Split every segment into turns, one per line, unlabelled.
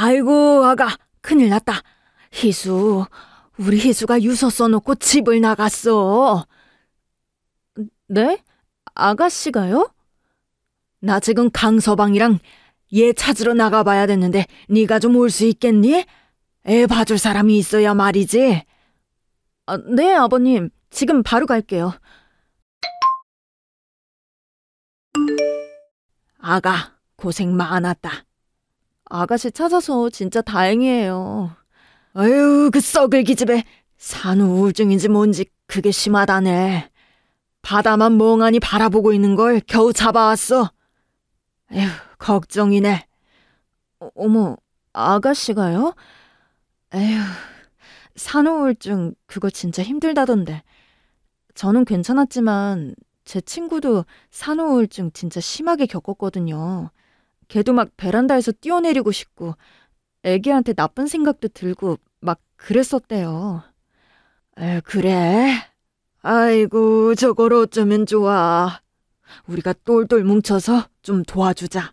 아이고, 아가, 큰일 났다. 희수, 우리 희수가 유서 써놓고 집을 나갔어. 네? 아가씨가요? 나 지금 강서방이랑 얘 찾으러 나가봐야 되는데 네가 좀 올 수 있겠니? 애 봐줄 사람이 있어야 말이지. 아, 네, 아버님. 지금 바로 갈게요. 아가, 고생 많았다. 아가씨 찾아서 진짜 다행이에요. 아유, 그 썩을 기집애. 산후 우울증인지 뭔지 그게 심하다네. 바다만 멍하니 바라보고 있는 걸 겨우 잡아왔어. 에휴, 걱정이네. 어, 어머, 아가씨가요? 에휴, 산후우울증 그거 진짜 힘들다던데. 저는 괜찮았지만 제 친구도 산후우울증 진짜 심하게 겪었거든요. 걔도 막 베란다에서 뛰어내리고 싶고 애기한테 나쁜 생각도 들고 막 그랬었대요. 에, 그래? 아이고, 저걸 어쩌면 좋아. 우리가 똘똘 뭉쳐서 좀 도와주자.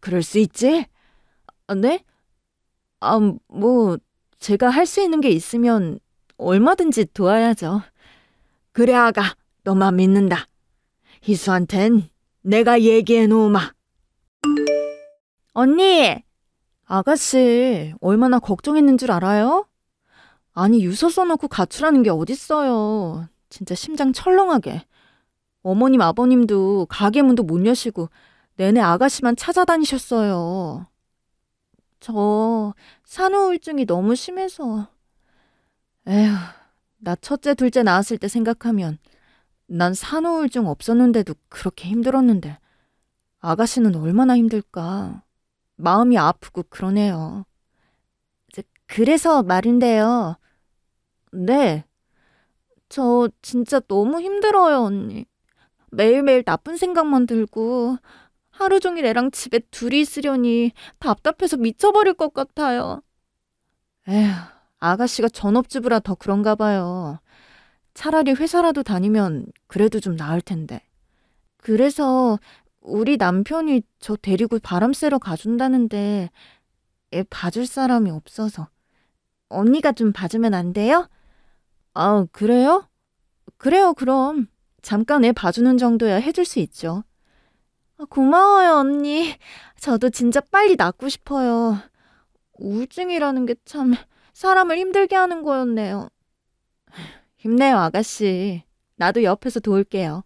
그럴 수 있지? 아, 네? 아, 뭐, 제가 할 수 있는 게 있으면 얼마든지 도와야죠. 그래, 아가. 너만 믿는다. 희수한텐 내가 얘기해 놓으마. 언니! 아가씨, 얼마나 걱정했는 줄 알아요? 아니, 유서 써놓고 가출하는 게 어딨어요. 진짜 심장 철렁하게. 어머님, 아버님도 가게 문도 못 여시고 내내 아가씨만 찾아다니셨어요. 저 산후우울증이 너무 심해서. 에휴, 나 첫째, 둘째 낳았을 때 생각하면 난 산후우울증 없었는데도 그렇게 힘들었는데 아가씨는 얼마나 힘들까. 마음이 아프고 그러네요. 그래서 말인데요. 네. 저 진짜 너무 힘들어요, 언니. 매일매일 나쁜 생각만 들고 하루 종일 애랑 집에 둘이 있으려니 답답해서 미쳐버릴 것 같아요. 에휴, 아가씨가 전업주부라 더 그런가 봐요. 차라리 회사라도 다니면 그래도 좀 나을 텐데. 그래서 우리 남편이 저 데리고 바람 쐬러 가준다는데 애 봐줄 사람이 없어서 언니가 좀 봐주면 안 돼요? 아, 그래요? 그래요, 그럼. 잠깐 애 봐주는 정도야 해줄 수 있죠. 아, 고마워요, 언니. 저도 진짜 빨리 낫고 싶어요. 우울증이라는 게 참 사람을 힘들게 하는 거였네요. 힘내요, 아가씨. 나도 옆에서 도울게요.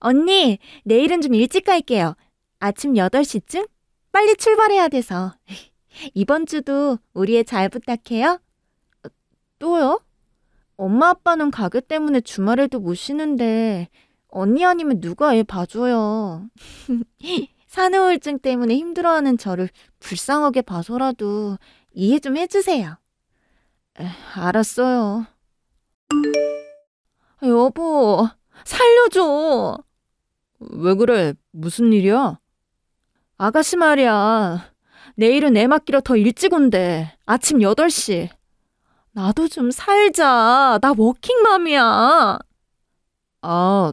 언니, 내일은 좀 일찍 갈게요. 아침 8시쯤? 빨리 출발해야 돼서. 이번 주도 우리의 잘 부탁해요. 어, 또요? 엄마 아빠는 가게 때문에 주말에도 못 쉬는데 언니 아니면 누가 애 봐줘요. 산후우울증 때문에 힘들어하는 저를 불쌍하게 봐서라도 이해 좀 해주세요. 에, 알았어요. 여보, 살려줘. 왜 그래? 무슨 일이야? 아가씨 말이야. 내일은 애 맡기러 더 일찍 온대. 아침 8시. 나도 좀 살자. 나 워킹맘이야. 아,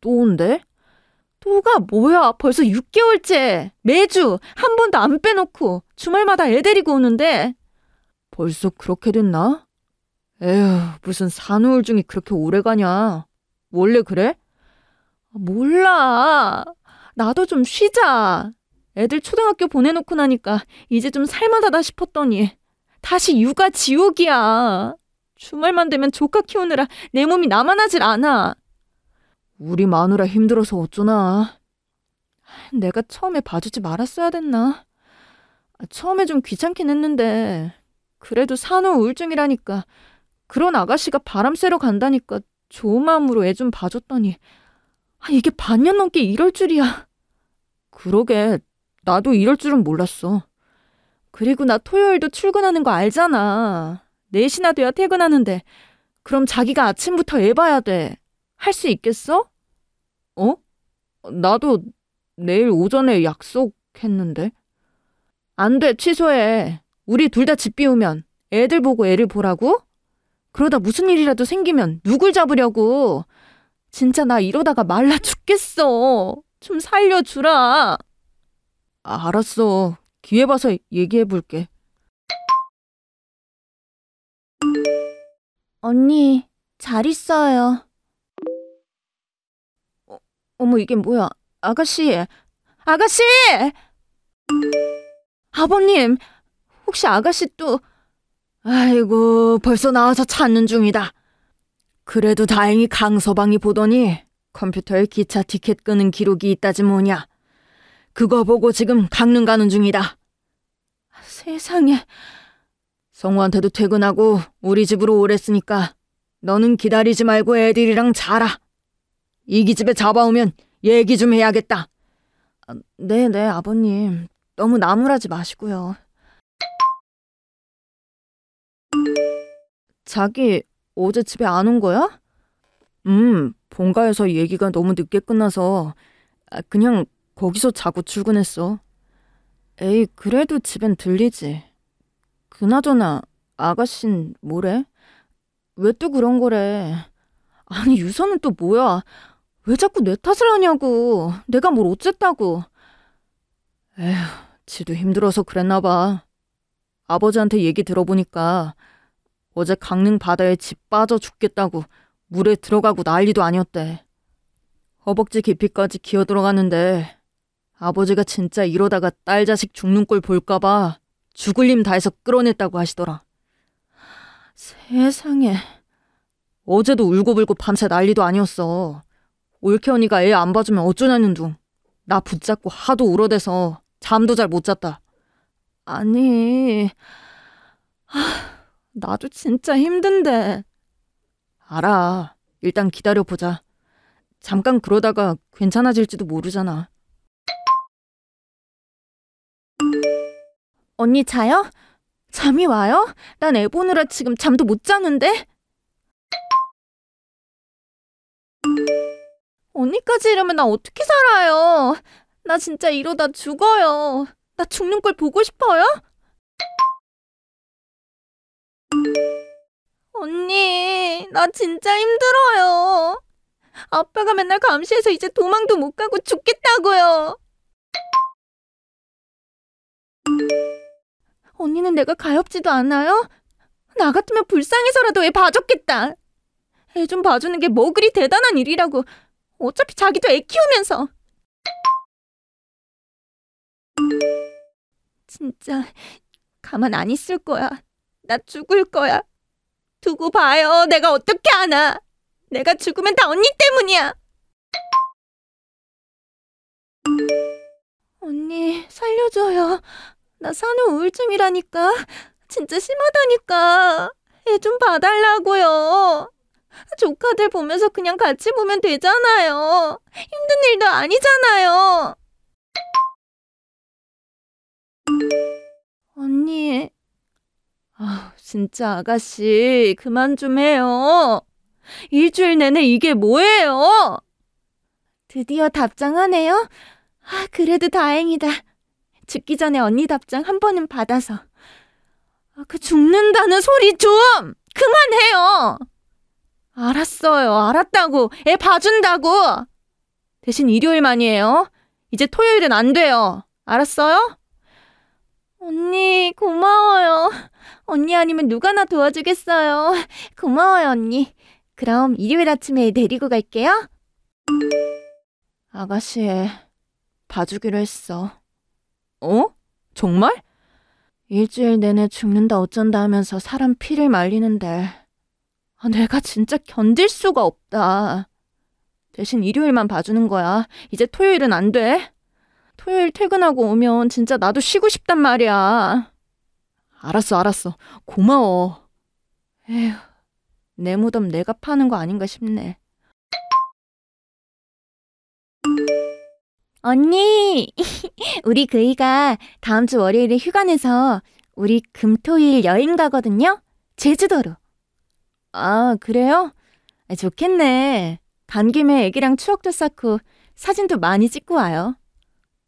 또 온대? 또가 뭐야? 벌써 6개월째. 매주 한 번도 안 빼놓고 주말마다 애 데리고 오는데. 벌써 그렇게 됐나? 에휴, 무슨 산후울증이 그렇게 오래 가냐. 원래 그래? 아, 몰라. 나도 좀 쉬자. 애들 초등학교 보내놓고 나니까 이제 좀 살만하다 싶었더니 다시 육아 지옥이야. 주말만 되면 조카 키우느라 내 몸이 나만하질 않아. 우리 마누라 힘들어서 어쩌나. 내가 처음에 봐주지 말았어야 됐나? 아, 처음에 좀 귀찮긴 했는데 그래도 산후 우울증이라니까 그런 아가씨가 바람 쐬러 간다니까 좋은 마음으로 애 좀 봐줬더니 아, 이게 반년 넘게 이럴 줄이야. 그러게 나도 이럴 줄은 몰랐어. 그리고 나 토요일도 출근하는 거 알잖아. 4시나 돼야 퇴근하는데 그럼 자기가 아침부터 애 봐야 돼. 할 수 있겠어? 어? 나도 내일 오전에 약속했는데. 안 돼, 취소해. 우리 둘 다 집 비우면 애들 보고 애를 보라고? 그러다 무슨 일이라도 생기면 누굴 잡으려고. 진짜 나 이러다가 말라 죽겠어. 좀 살려주라. 아, 알았어. 기회 봐서 얘기해 볼게. 언니, 잘 있어요. 어, 어머, 이게 뭐야? 아가씨! 아가씨! 아버님! 혹시 아가씨 또 아이고, 벌써 나와서 찾는 중이다. 그래도 다행히 강서방이 보더니 컴퓨터에 기차 티켓 끄는 기록이 있다지 뭐냐. 그거 보고 지금 강릉 가는 중이다. 세상에. 성우한테도 퇴근하고 우리 집으로 오랬으니까 너는 기다리지 말고 애들이랑 자라. 이기 집에 잡아오면 얘기 좀 해야겠다. 아, 네네, 네, 아버님. 너무 나무라지 마시고요. 자기 어제 집에 안 온 거야? 음, 본가에서 얘기가 너무 늦게 끝나서 아, 그냥 거기서 자고 출근했어. 에이, 그래도 집엔 들리지. 그나저나 아가씨는 뭐래? 왜 또 그런 거래? 아니, 유선은또 뭐야? 왜 자꾸 내 탓을 하냐고. 내가 뭘 어쨌다고. 에휴, 지도 힘들어서 그랬나 봐. 아버지한테 얘기 들어보니까 어제 강릉 바다에 집 빠져 죽겠다고 물에 들어가고 난리도 아니었대. 허벅지 깊이까지 기어 들어갔는데 아버지가 진짜 이러다가 딸 자식 죽는 꼴 볼까봐 죽을 힘 다해서 끌어냈다고 하시더라. 세상에. 어제도 울고불고 밤새 난리도 아니었어. 올케 언니가 애 안 봐주면 어쩌냐는 둥. 나 붙잡고 하도 울어대서 잠도 잘 못 잤다. 아니. 하... 나도 진짜 힘든데. 알아. 일단 기다려보자. 잠깐 그러다가 괜찮아질지도 모르잖아. 언니 자요? 잠이 와요? 난 애 보느라 지금 잠도 못 자는데? 언니까지 이러면 나 어떻게 살아요? 나 진짜 이러다 죽어요. 나 죽는 걸 보고 싶어요? 언니, 나 진짜 힘들어요. 아빠가 맨날 감시해서 이제 도망도 못 가고 죽겠다고요. 언니는 내가 가엾지도 않아요? 나 같으면 불쌍해서라도 애 봐줬겠다. 애 좀 봐주는 게 뭐 그리 대단한 일이라고. 어차피 자기도 애 키우면서. 진짜 가만 안 있을 거야. 나 죽을 거야. 두고 봐요. 내가 어떻게 하나. 내가 죽으면 다 언니 때문이야. 언니, 살려줘요. 나 산후 우울증이라니까. 진짜 심하다니까. 애 좀 봐달라고요. 조카들 보면서 그냥 같이 보면 되잖아요. 힘든 일도 아니잖아요. 언니, 아, 진짜 아가씨, 그만 좀 해요. 일주일 내내 이게 뭐예요? 드디어 답장하네요. 아, 그래도 다행이다. 죽기 전에 언니 답장 한 번은 받아서. 아, 그 죽는다는 소리 좀! 그만해요! 알았어요. 알았다고. 애 봐준다고! 대신 일요일만이에요. 이제 토요일은 안 돼요. 알았어요? 언니, 고마워요. 언니 아니면 누가 나 도와주겠어요. 고마워요, 언니. 그럼 일요일 아침에 데리고 갈게요. 아가씨, 봐주기로 했어. 어? 정말? 일주일 내내 죽는다 어쩐다 하면서 사람 피를 말리는데 아, 내가 진짜 견딜 수가 없다. 대신 일요일만 봐주는 거야. 이제 토요일은 안 돼. 토요일 퇴근하고 오면 진짜 나도 쉬고 싶단 말이야. 알았어, 알았어. 고마워. 에휴, 내 무덤 내가 파는 거 아닌가 싶네. 언니! 우리 그이가 다음 주 월요일에 휴가 내서 우리 금토일 여행 가거든요? 제주도로. 아, 그래요? 아, 좋겠네. 간 김에 애기랑 추억도 쌓고 사진도 많이 찍고 와요.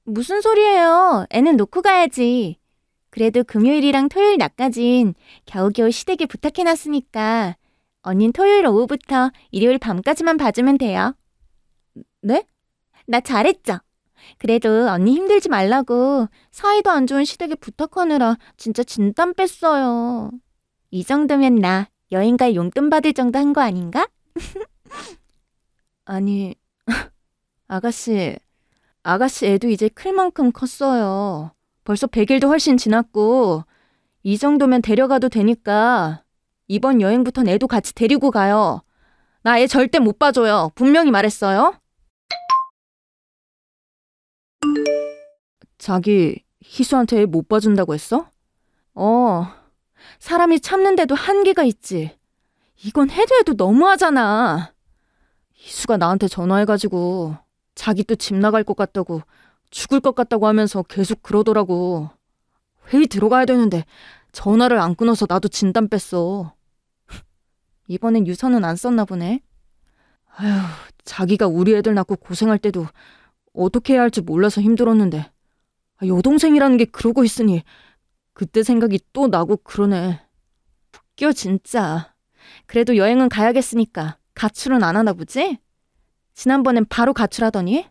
무슨 소리예요? 애는 놓고 가야지. 그래도 금요일이랑 토요일 낮까진 겨우겨우 시댁에 부탁해놨으니까 언닌 토요일 오후부터 일요일 밤까지만 봐주면 돼요. 네? 나 잘했죠? 그래도 언니 힘들지 말라고 사이도 안 좋은 시댁에 부탁하느라 진짜 진땀 뺐어요. 이 정도면 나 여행 갈 용돈 받을 정도 한 거 아닌가? 아니, 아가씨, 아가씨 애도 이제 클 만큼 컸어요. 벌써 100일도 훨씬 지났고 이 정도면 데려가도 되니까 이번 여행부터 애도 같이 데리고 가요. 나 애 절대 못 봐줘요. 분명히 말했어요. 자기 희수한테 애 못 봐준다고 했어? 어. 사람이 참는데도 한계가 있지. 이건 해도 해도 너무하잖아. 희수가 나한테 전화해가지고 자기 또 집 나갈 것 같다고 죽을 것 같다고 하면서 계속 그러더라고. 회의 들어가야 되는데 전화를 안 끊어서 나도 진단 뺐어. 이번엔 유서은안 썼나 보네. 아휴, 자기가 우리 애들 낳고 고생할 때도 어떻게 해야 할지 몰라서 힘들었는데 아, 여동생이라는 게 그러고 있으니 그때 생각이 또 나고 그러네. 웃겨 진짜. 그래도 여행은 가야겠으니까 가출은 안 하나 보지? 지난번엔 바로 가출하더니?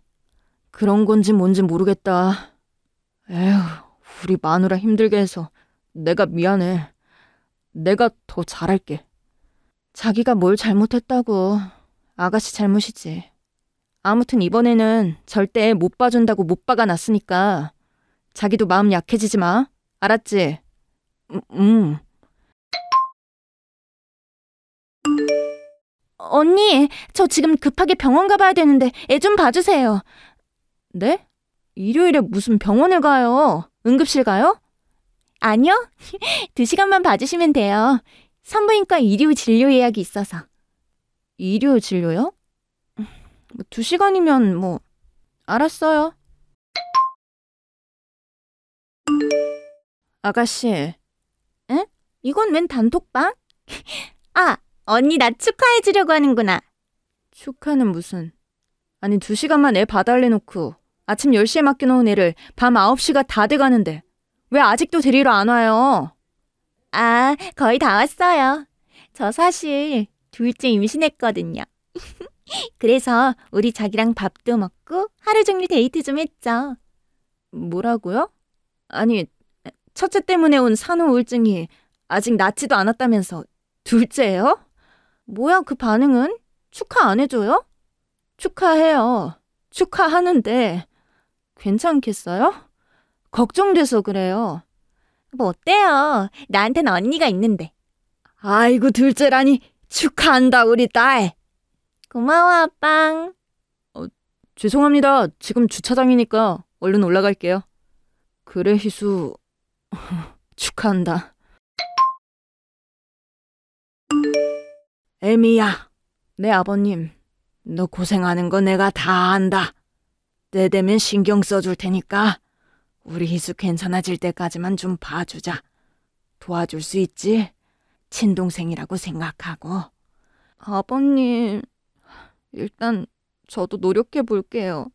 그런 건지 뭔지 모르겠다. 에휴, 우리 마누라 힘들게 해서 내가 미안해. 내가 더 잘할게. 자기가 뭘 잘못했다고. 아가씨 잘못이지. 아무튼 이번에는 절대 못 봐준다고 못 박아 놨으니까 자기도 마음 약해지지 마. 알았지? 음. 음. 언니, 저 지금 급하게 병원 가봐야 되는데 애 좀 봐주세요. 네? 일요일에 무슨 병원을 가요? 응급실 가요? 아니요. 두 시간만 봐주시면 돼요. 산부인과 일요 진료 예약이 있어서. 일요 진료요? 뭐두 시간이면 뭐 알았어요. 아가씨. 응? 이건 웬 단톡방? 아, 언니 나 축하해 주려고 하는구나. 축하는 무슨. 아니 두 시간만 애 봐달래놓고 아침 10시에 맡겨놓은 애를 밤 9시가 다 돼가는데 왜 아직도 데리러 안 와요? 아, 거의 다 왔어요. 저 사실 둘째 임신했거든요. 그래서 우리 자기랑 밥도 먹고 하루 종일 데이트 좀 했죠. 뭐라고요? 아니, 첫째 때문에 온 산후 우울증이 아직 낫지도 않았다면서 둘째예요? 뭐야 그 반응은? 축하 안 해줘요? 축하해요. 축하하는데 괜찮겠어요? 걱정돼서 그래요. 뭐 어때요? 나한텐 언니가 있는데. 아이고 둘째라니 축하한다 우리 딸. 고마워 아빵. 어, 죄송합니다. 지금 주차장이니까 얼른 올라갈게요. 그래 희수 축하한다. 에미야, 내 아버님, 너 고생하는 거 내가 다 안다. 때 되면 신경 써줄 테니까 우리 희수 괜찮아질 때까지만 좀 봐주자. 도와줄 수 있지? 친동생이라고 생각하고. 아버님, 일단 저도 노력해 볼게요.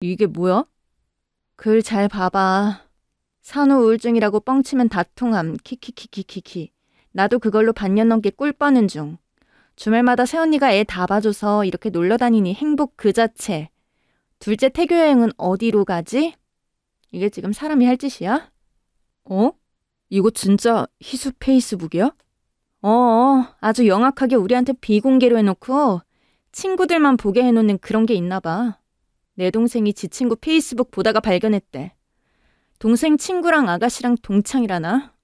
이게 뭐야? 글 잘 봐봐. 산후 우울증이라고 뻥치면 다통함. 키키키키키키. 나도 그걸로 반년 넘게 꿀 빠는 중. 주말마다 새언니가 애 다 봐줘서 이렇게 놀러 다니니 행복 그 자체. 둘째 태교 여행은 어디로 가지? 이게 지금 사람이 할 짓이야? 어? 이거 진짜 희수 페이스북이야? 어, 어, 아주 영악하게 우리한테 비공개로 해놓고 친구들만 보게 해놓는 그런 게 있나 봐. 내 동생이 지 친구 페이스북 보다가 발견했대. 동생 친구랑 아가씨랑 동창이라나?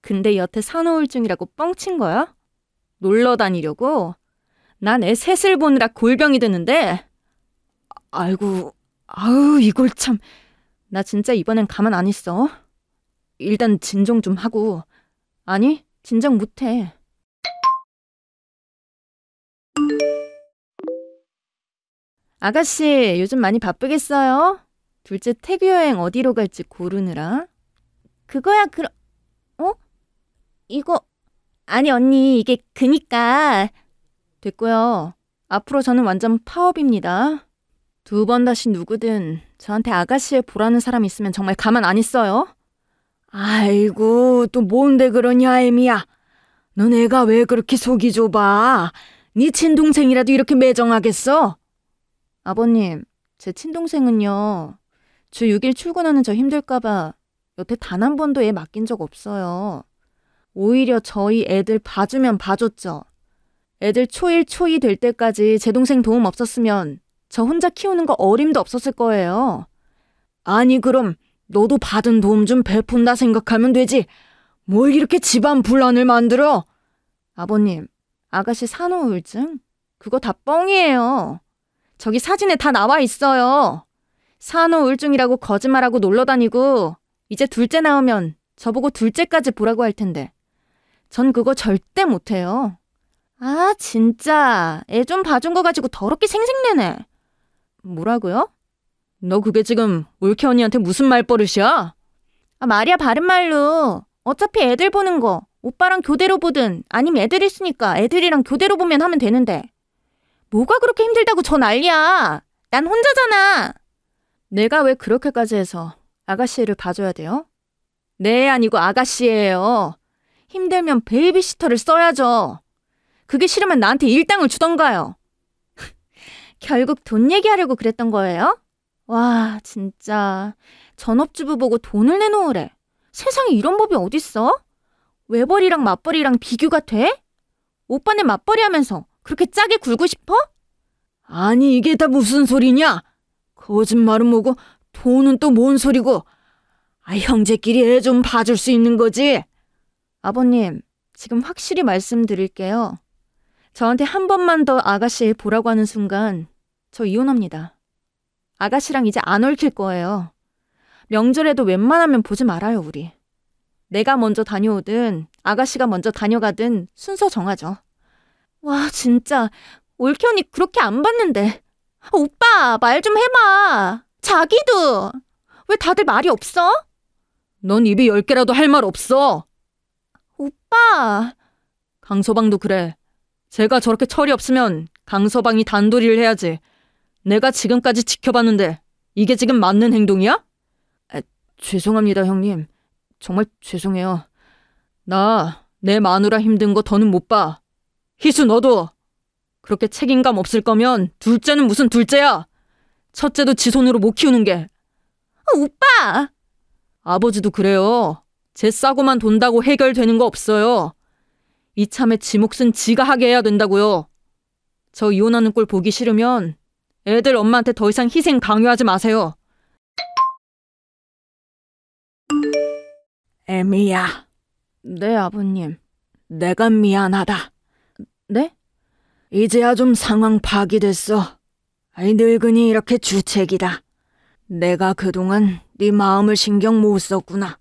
근데 여태 산후우울증이라고 뻥친 거야? 놀러 다니려고? 난 애 셋을 보느라 골병이 드는데. 아이고, 아우, 이걸 참. 나 진짜 이번엔 가만 안 있어. 일단 진정 좀 하고. 아니, 진정 못 해. 아가씨, 요즘 많이 바쁘겠어요? 둘째 태교 여행 어디로 갈지 고르느라. 그거야, 그럼, 어? 이거, 아니, 언니, 이게 그니까. 됐고요. 앞으로 저는 완전 파업입니다. 두 번 다시 누구든 저한테 아가씨에 보라는 사람 있으면 정말 가만 안 있어요. 아이고, 또 뭔데 그러냐, 애미야. 넌애가왜 그렇게 속이 좁아? 네 친동생이라도 이렇게 매정하겠어? 아버님, 제 친동생은요. 주 6일 출근하는 저 힘들까봐 여태 단 한 번도 애 맡긴 적 없어요. 오히려 저희 애들 봐주면 봐줬죠. 애들 초일 초이 될 때까지 제 동생 도움 없었으면 저 혼자 키우는 거 어림도 없었을 거예요. 아니 그럼 너도 받은 도움 좀 베푼다 생각하면 되지. 뭘 이렇게 집안 분란을 만들어? 아버님, 아가씨 산후우울증? 그거 다 뻥이에요. 저기 사진에 다 나와 있어요. 산후우울증이라고 거짓말하고 놀러 다니고 이제 둘째 나오면 저보고 둘째까지 보라고 할 텐데. 전 그거 절대 못해요. 아, 진짜. 애 좀 봐준 거 가지고 더럽게 생색내네. 뭐라고요? 너 그게 지금 올케 언니한테 무슨 말버릇이야? 아, 말이야 바른말로. 어차피 애들 보는 거 오빠랑 교대로 보든 아니면 애들 있으니까 애들이랑 교대로 보면 하면 되는데. 뭐가 그렇게 힘들다고 저 난리야. 난 혼자잖아. 내가 왜 그렇게까지 해서 아가씨를 봐줘야 돼요? 네, 아니고 아가씨예요. 힘들면 베이비시터를 써야죠. 그게 싫으면 나한테 일당을 주던가요. 결국 돈 얘기하려고 그랬던 거예요? 와, 진짜. 전업주부 보고 돈을 내놓으래. 세상에 이런 법이 어딨어? 외벌이랑 맞벌이랑 비교가 돼? 오빠네 맞벌이 하면서 그렇게 짜게 굴고 싶어? 아니, 이게 다 무슨 소리냐? 거짓말은 뭐고, 돈은 또 뭔 소리고. 아, 형제끼리 애 좀 봐줄 수 있는 거지? 아버님, 지금 확실히 말씀드릴게요. 저한테 한 번만 더 아가씨 일 보라고 하는 순간 저 이혼합니다. 아가씨랑 이제 안 얽힐 거예요. 명절에도 웬만하면 보지 말아요, 우리. 내가 먼저 다녀오든 아가씨가 먼저 다녀가든 순서 정하죠. 와, 진짜 올케언니 그렇게 안 봤는데. 오빠, 말 좀 해봐. 자기도. 왜 다들 말이 없어? 넌 입이 열 개라도 할 말 없어. 오빠! 강서방도 그래. 제가 저렇게 철이 없으면 강서방이 단도이를 해야지. 내가 지금까지 지켜봤는데 이게 지금 맞는 행동이야? 아, 죄송합니다, 형님. 정말 죄송해요. 나 내 마누라 힘든 거 더는 못 봐. 희수 너도 그렇게 책임감 없을 거면 둘째는 무슨 둘째야? 첫째도 지 손으로 못 키우는 게. 어, 오빠! 아버지도 그래요. 제 싸고만 돈다고 해결되는 거 없어요. 이참에 지 몫은 지가 하게 해야 된다고요. 저 이혼하는 꼴 보기 싫으면 애들 엄마한테 더 이상 희생 강요하지 마세요. 에미야, 네, 아버님. 내가 미안하다. 네? 이제야 좀 상황 파악이 됐어. 아이 늙은이 이렇게 주책이다. 내가 그동안 네 마음을 신경 못 썼구나.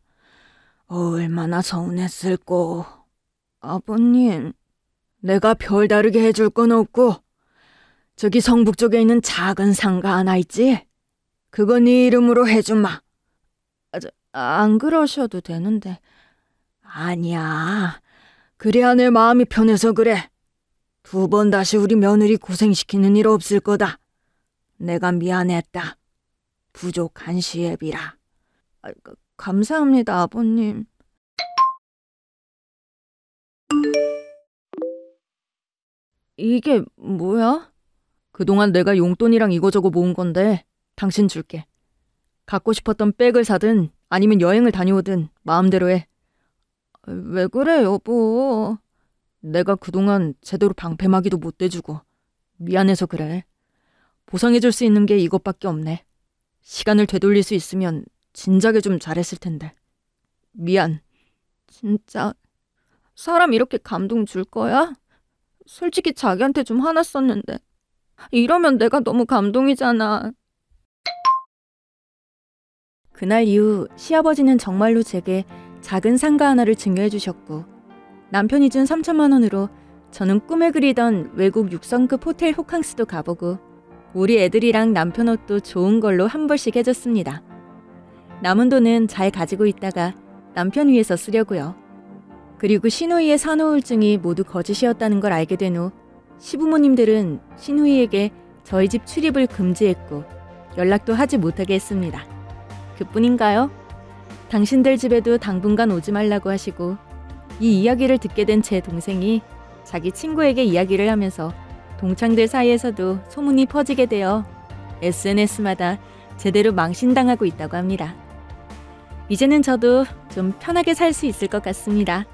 얼마나 서운했을꼬. 아버님, 내가 별다르게 해줄 건 없고, 저기 성북 쪽에 있는 작은 상가 하나 있지? 그거 네 이름으로 해주마. 아, 저, 안 그러셔도 되는데. 아니야. 그래야 내 마음이 편해서 그래. 두 번 다시 우리 며느리 고생시키는 일 없을 거다. 내가 미안했다. 부족한 시애비라. 감사합니다, 아버님. 이게 뭐야? 그동안 내가 용돈이랑 이거저거 모은 건데 당신 줄게. 갖고 싶었던 백을 사든 아니면 여행을 다녀오든 마음대로 해. 왜 그래, 여보. 내가 그동안 제대로 방패막이도 못 대주고 미안해서 그래. 보상해줄 수 있는 게 이것밖에 없네. 시간을 되돌릴 수 있으면 진작에 좀 잘했을 텐데. 미안. 진짜 사람 이렇게 감동 줄 거야? 솔직히 자기한테 좀 화났었는데. 이러면 내가 너무 감동이잖아. 그날 이후 시아버지는 정말로 제게 작은 상가 하나를 증여해 주셨고 남편이 준 3천만 원으로 저는 꿈에 그리던 외국 육성급 호텔 호캉스도 가보고 우리 애들이랑 남편 옷도 좋은 걸로 한 벌씩 해줬습니다. 남은 돈은 잘 가지고 있다가 남편 위해서 쓰려고요. 그리고 신우이의 산후울증이 모두 거짓이었다는 걸 알게 된 후 시부모님들은 신우이에게 저희 집 출입을 금지했고 연락도 하지 못하게 했습니다. 그뿐인가요? 당신들 집에도 당분간 오지 말라고 하시고 이 이야기를 듣게 된 제 동생이 자기 친구에게 이야기를 하면서 동창들 사이에서도 소문이 퍼지게 되어 SNS마다 제대로 망신당하고 있다고 합니다. 이제는 저도 좀 편하게 살 수 있을 것 같습니다.